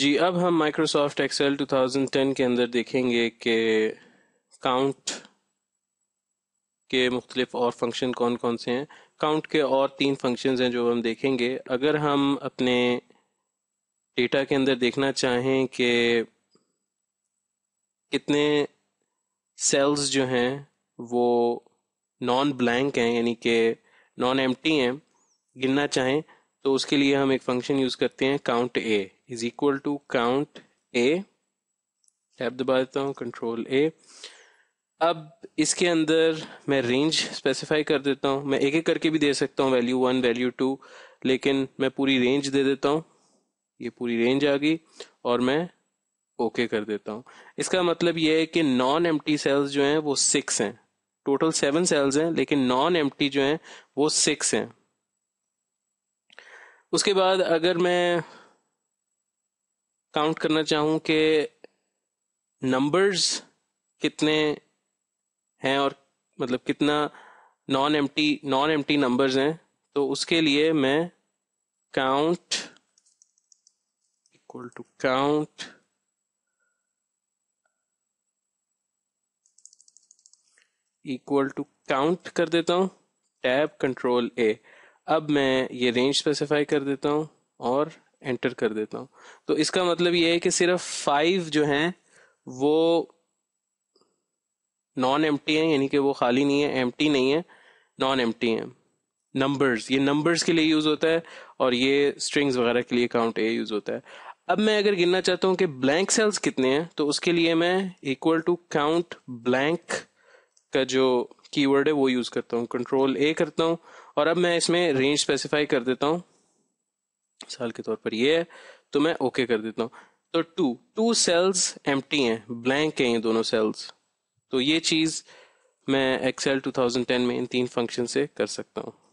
जी अब हम Microsoft Excel 2010 के अंदर देखेंगे कि काउंट के मुख्तलिफ और फंक्शन कौन कौन से हैं काउंट के और तीन फंक्शन हैं जो हम देखेंगे अगर हम अपने डेटा के अंदर देखना चाहें कि कितने सेल्स जो हैं वो नॉन ब्लैंक हैं यानी कि नॉन एम्प्टी हैं गिनना चाहें तो उसके लिए हम एक फंक्शन यूज करते हैं count A is equal to count A tab दबा देता हूँ कंट्रोल ए अब इसके अंदर मैं रेंज स्पेसिफाई कर देता हूँ मैं एक एक करके भी दे सकता हूँ वैल्यू वन वैल्यू टू लेकिन मैं पूरी रेंज दे देता हूँ ये पूरी रेंज आ गई और मैं ओके okay कर देता हूँ इसका मतलब ये है कि नॉन एम सेल्स जो हैं वो सिक्स हैं टोटल सेवन सेल्स हैं लेकिन नॉन एम जो हैं वो सिक्स हैं उसके बाद अगर मैं काउंट करना चाहूँ कि नंबर्स कितने हैं और मतलब कितना non empty non empty numbers हैं तो उसके लिए मैं count equal to count equal to count कर देता हूँ टैब कंट्रोल ए अब मैं ये रेंज स्पेसिफाई कर देता हूँ और एंटर कर देता हूँ तो इसका मतलब ये है कि सिर्फ फाइव जो हैं वो नॉन टी हैं यानी कि वो खाली नहीं है टी नहीं है नॉन टी हैं नंबर्स ये नंबर्स के लिए यूज होता है और ये स्ट्रिंग्स वगैरह के लिए काउंट ए यूज होता है अब मैं अगर गिनना चाहता हूँ कि ब्लैंक सेल्स कितने हैं तो उसके लिए मैं इक्वल टू काउंट ब्लैंक का जो कीवर्ड है वो यूज करता हूँ कंट्रोल ए करता हूँ और अब मैं इसमें रेंज स्पेसिफाई कर देता हूँ मिसाल के तौर पर ये है तो मैं ओके okay कर देता हूँ तो टू टू सेल्स एम हैं ब्लैंक हैं ये दोनों सेल्स तो ये चीज़ मैं एक्सेल 2010 में इन तीन फंक्शन से कर सकता हूँ